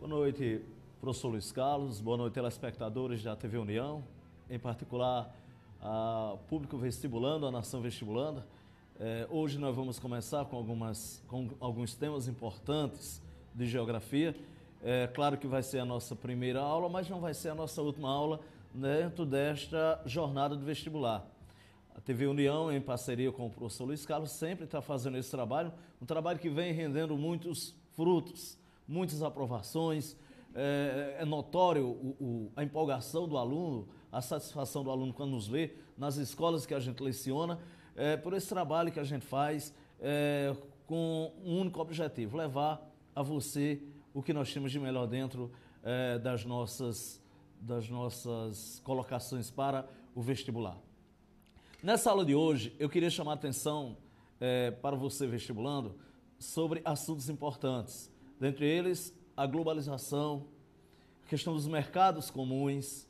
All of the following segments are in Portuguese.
Boa noite, professor Luiz Carlos. Boa noite, telespectadores da TV União, em particular a público vestibulando, a nação vestibulanda. É, hoje nós vamos começar com, algumas, com alguns temas importantes de geografia. É claro que vai ser a nossa primeira aula, mas não vai ser a nossa última aula dentro desta jornada de vestibular. A TV União, em parceria com o professor Luiz Carlos, sempre está fazendo esse trabalho, um trabalho que vem rendendo muitos frutos muitas aprovações. É, é notório o, o, a empolgação do aluno, a satisfação do aluno quando nos vê nas escolas que a gente leciona, é, por esse trabalho que a gente faz é, com um único objetivo: levar a você o que nós temos de melhor dentro é, das, nossas, das nossas colocações para o vestibular. Nessa aula de hoje, eu queria chamar a atenção é, para você vestibulando sobre assuntos importantes dentre eles a globalização, a questão dos mercados comuns,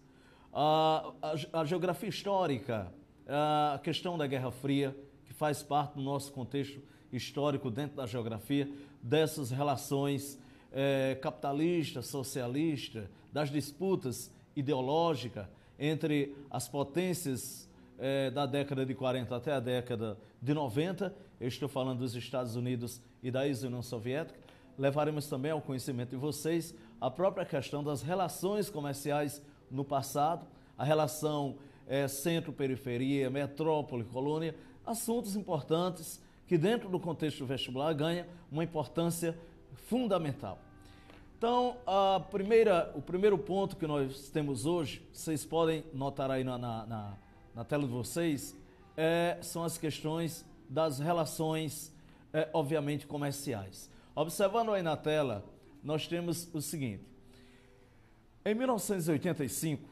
a, a, a geografia histórica, a questão da Guerra Fria, que faz parte do nosso contexto histórico dentro da geografia, dessas relações é, capitalista, socialista, das disputas ideológicas entre as potências é, da década de 40 até a década de 90, eu estou falando dos Estados Unidos e da ex-União Soviética, levaremos também ao conhecimento de vocês a própria questão das relações comerciais no passado, a relação é, centro-periferia, metrópole, colônia, assuntos importantes que, dentro do contexto vestibular, ganha uma importância fundamental. Então, a primeira, o primeiro ponto que nós temos hoje, vocês podem notar aí na, na, na, na tela de vocês, é, são as questões das relações, é, obviamente, comerciais. Observando aí na tela, nós temos o seguinte. Em 1985,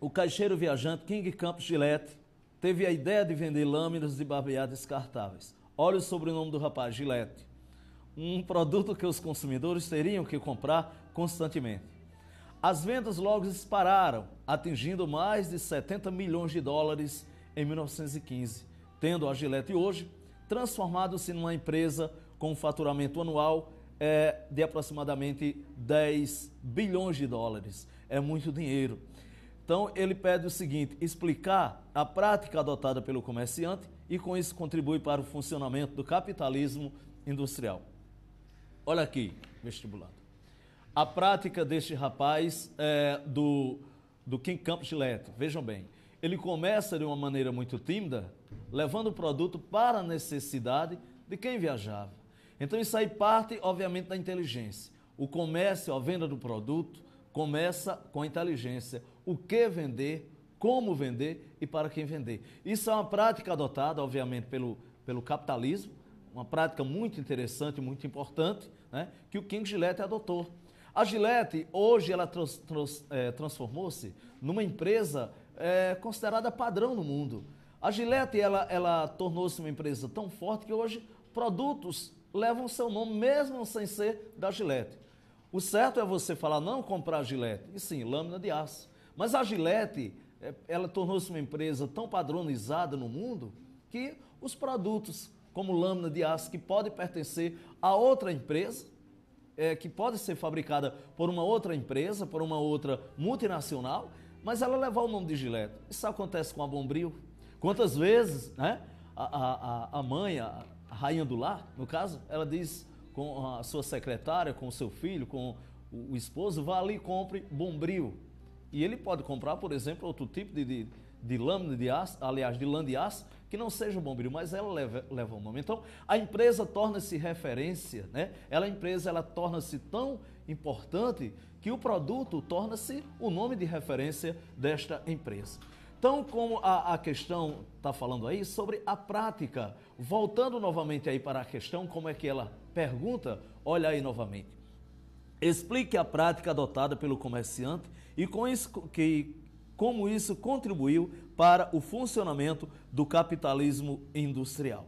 o caixeiro viajante King Campos Gillette teve a ideia de vender lâminas de barbear descartáveis. Olha o sobrenome do rapaz, Gillette. Um produto que os consumidores teriam que comprar constantemente. As vendas logo dispararam, atingindo mais de 70 milhões de dólares em 1915, tendo a Gillette hoje transformado-se numa empresa com um faturamento anual é, de aproximadamente 10 bilhões de dólares. É muito dinheiro. Então, ele pede o seguinte: explicar a prática adotada pelo comerciante e, com isso, contribui para o funcionamento do capitalismo industrial. Olha aqui, vestibulado. A prática deste rapaz é, do, do Kim Campos Leto, vejam bem, ele começa de uma maneira muito tímida, levando o produto para a necessidade de quem viajava. Então isso aí parte, obviamente, da inteligência. O comércio, a venda do produto, começa com a inteligência. O que vender, como vender e para quem vender. Isso é uma prática adotada, obviamente, pelo, pelo capitalismo, uma prática muito interessante, muito importante, né, que o King Gillette adotou. A Gillette, hoje, ela trans, trans, é, transformou-se numa empresa é, considerada padrão no mundo. A Gillette, ela, ela tornou-se uma empresa tão forte que hoje produtos levam seu nome mesmo sem ser da Gillette. O certo é você falar não comprar Gillette, e sim, lâmina de aço. Mas a Gillette, é, ela tornou-se uma empresa tão padronizada no mundo que os produtos como lâmina de aço que pode pertencer a outra empresa, é, que pode ser fabricada por uma outra empresa, por uma outra multinacional, mas ela levar o nome de Gillette. Isso acontece com a Bombril. Quantas vezes né, a, a, a mãe, a, rainha do lar, no caso, ela diz com a sua secretária, com o seu filho, com o esposo, vá ali e compre bombril. E ele pode comprar, por exemplo, outro tipo de, de, de lâmina de aço, aliás, de lã de aço, que não seja bombril, mas ela leva, leva o nome. Então, a empresa torna-se referência, né? Ela, a empresa, ela torna-se tão importante que o produto torna-se o nome de referência desta empresa. Então, como a, a questão está falando aí sobre a prática, voltando novamente aí para a questão, como é que ela pergunta, olha aí novamente. Explique a prática adotada pelo comerciante e com isso, que, como isso contribuiu para o funcionamento do capitalismo industrial.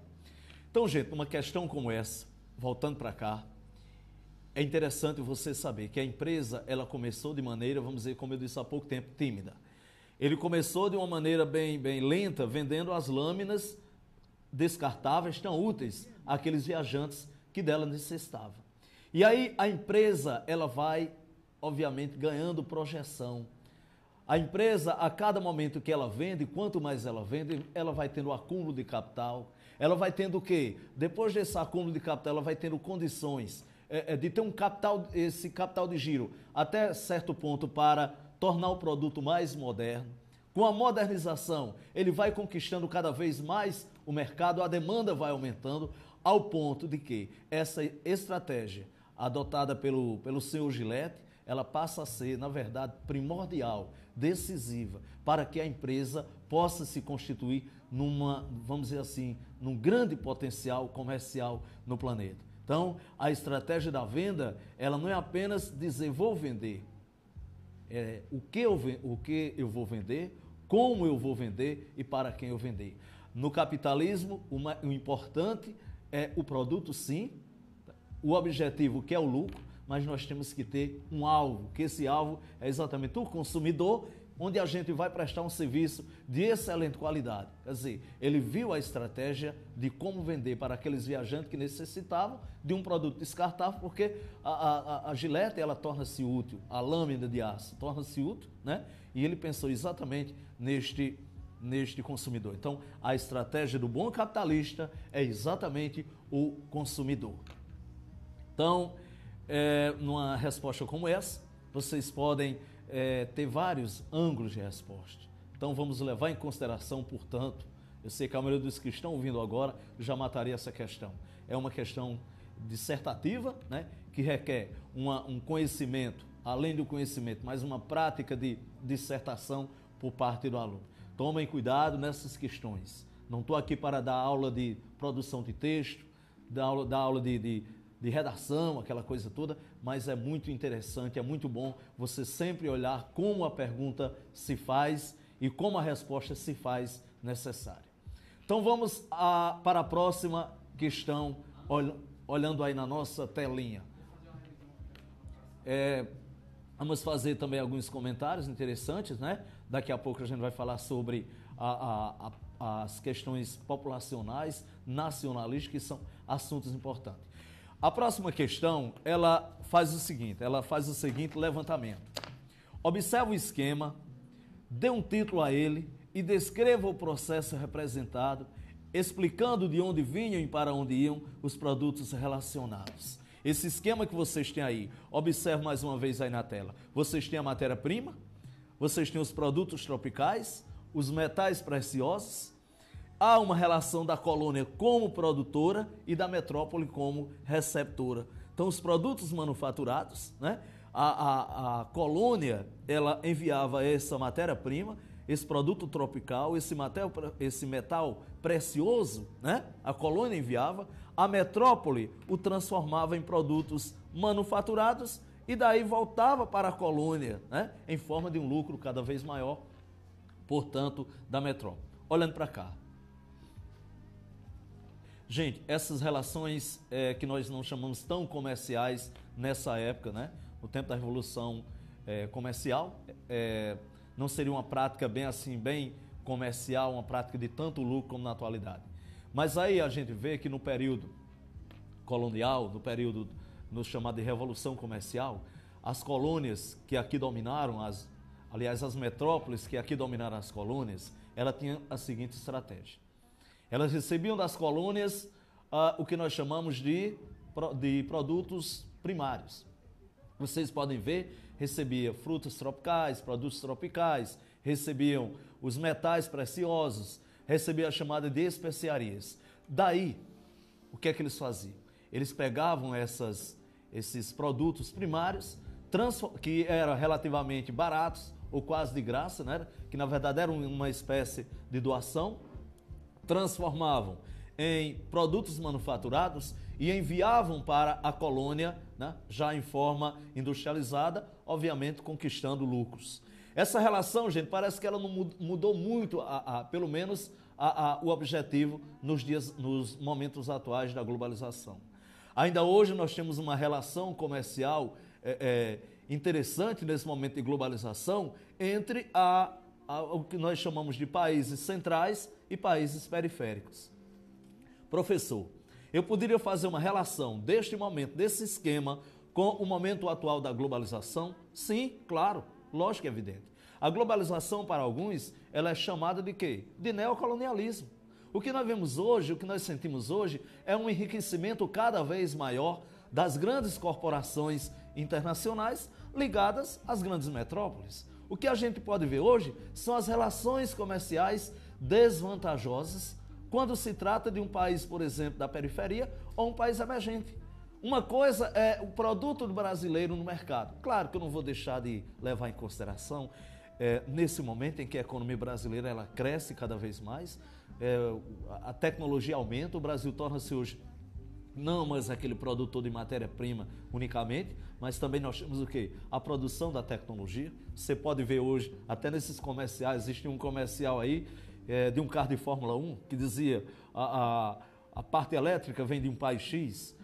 Então, gente, uma questão como essa, voltando para cá, é interessante você saber que a empresa ela começou de maneira, vamos dizer, como eu disse há pouco tempo, tímida ele começou de uma maneira bem, bem lenta, vendendo as lâminas descartáveis tão úteis àqueles viajantes que dela necessitavam. E aí a empresa, ela vai, obviamente, ganhando projeção. A empresa, a cada momento que ela vende, quanto mais ela vende, ela vai tendo acúmulo de capital. Ela vai tendo o quê? Depois desse acúmulo de capital, ela vai tendo condições é, é, de ter um capital, esse capital de giro até certo ponto para tornar o produto mais moderno. Com a modernização, ele vai conquistando cada vez mais o mercado, a demanda vai aumentando, ao ponto de que essa estratégia adotada pelo, pelo senhor Gillette, ela passa a ser, na verdade, primordial, decisiva, para que a empresa possa se constituir numa, vamos dizer assim, num grande potencial comercial no planeta. Então, a estratégia da venda, ela não é apenas dizer vou vender, é, o, que eu, o que eu vou vender, como eu vou vender e para quem eu vender. No capitalismo, uma, o importante é o produto, sim, o objetivo que é o lucro, mas nós temos que ter um alvo, que esse alvo é exatamente o consumidor onde a gente vai prestar um serviço de excelente qualidade. Quer dizer, ele viu a estratégia de como vender para aqueles viajantes que necessitavam de um produto descartável, porque a, a, a gilete ela torna-se útil, a lâmina de aço torna-se útil, né? E ele pensou exatamente neste neste consumidor. Então, a estratégia do bom capitalista é exatamente o consumidor. Então, é, numa resposta como essa, vocês podem é, ter vários ângulos de resposta. Então vamos levar em consideração, portanto, eu sei que a maioria dos que estão ouvindo agora já mataria essa questão. É uma questão dissertativa, né, que requer uma, um conhecimento, além do conhecimento, mais uma prática de dissertação por parte do aluno. Tomem cuidado nessas questões. Não estou aqui para dar aula de produção de texto, dar aula, dar aula de, de de redação, aquela coisa toda, mas é muito interessante, é muito bom você sempre olhar como a pergunta se faz e como a resposta se faz necessária. Então vamos a, ah, para a próxima questão, ol, olhando aí na nossa telinha. É, vamos fazer também alguns comentários interessantes, né? Daqui a pouco a gente vai falar sobre a, a, as questões populacionais, nacionalistas, que são assuntos importantes. A próxima questão, ela faz o seguinte, ela faz o seguinte levantamento. Observe o esquema, dê um título a ele e descreva o processo representado, explicando de onde vinham e para onde iam os produtos relacionados. Esse esquema que vocês têm aí, observe mais uma vez aí na tela. Vocês têm a matéria-prima, vocês têm os produtos tropicais, os metais preciosos, há uma relação da colônia como produtora e da metrópole como receptora. Então, os produtos manufaturados, né? a, a, a colônia ela enviava essa matéria-prima, esse produto tropical, esse, matéria, esse metal precioso, né? a colônia enviava, a metrópole o transformava em produtos manufaturados e daí voltava para a colônia né? em forma de um lucro cada vez maior, portanto, da metrópole. Olhando para cá, Gente, essas relações é, que nós não chamamos tão comerciais nessa época, né? No tempo da Revolução é, Comercial, é, não seria uma prática bem assim, bem comercial, uma prática de tanto lucro como na atualidade. Mas aí a gente vê que no período colonial, no período no chamado de Revolução Comercial, as colônias que aqui dominaram, as, aliás, as metrópoles que aqui dominaram as colônias, ela tinha a seguinte estratégia elas recebiam das colônias uh, o que nós chamamos de, de produtos primários. Vocês podem ver, recebia frutas tropicais, produtos tropicais, recebiam os metais preciosos, recebia a chamada de especiarias. Daí, o que é que eles faziam? Eles pegavam essas, esses produtos primários, que eram relativamente baratos, ou quase de graça, né? que na verdade eram uma espécie de doação, transformavam em produtos manufaturados e enviavam para a colônia, né, já em forma industrializada, obviamente conquistando lucros. Essa relação, gente, parece que ela não mudou muito, a, a pelo menos a, a, o objetivo nos, dias, nos momentos atuais da globalização. Ainda hoje nós temos uma relação comercial é, é, interessante nesse momento de globalização entre a, a, o que nós chamamos de países centrais e países periféricos. Professor, eu poderia fazer uma relação deste momento, desse esquema, com o momento atual da globalização? Sim, claro, lógico e evidente. A globalização, para alguns, ela é chamada de quê? De neocolonialismo. O que nós vemos hoje, o que nós sentimos hoje, é um enriquecimento cada vez maior das grandes corporações internacionais ligadas às grandes metrópoles. O que a gente pode ver hoje são as relações comerciais desvantajosas quando se trata de um país, por exemplo, da periferia ou um país emergente. Uma coisa é o produto do brasileiro no mercado. Claro que eu não vou deixar de levar em consideração é, nesse momento em que a economia brasileira ela cresce cada vez mais, é, a tecnologia aumenta, o Brasil torna-se hoje não mais aquele produtor de matéria-prima unicamente, mas também nós temos o quê? A produção da tecnologia. Você pode ver hoje, até nesses comerciais, existe um comercial aí é, de um carro de Fórmula 1 que dizia a, a, a parte elétrica vem de um país X,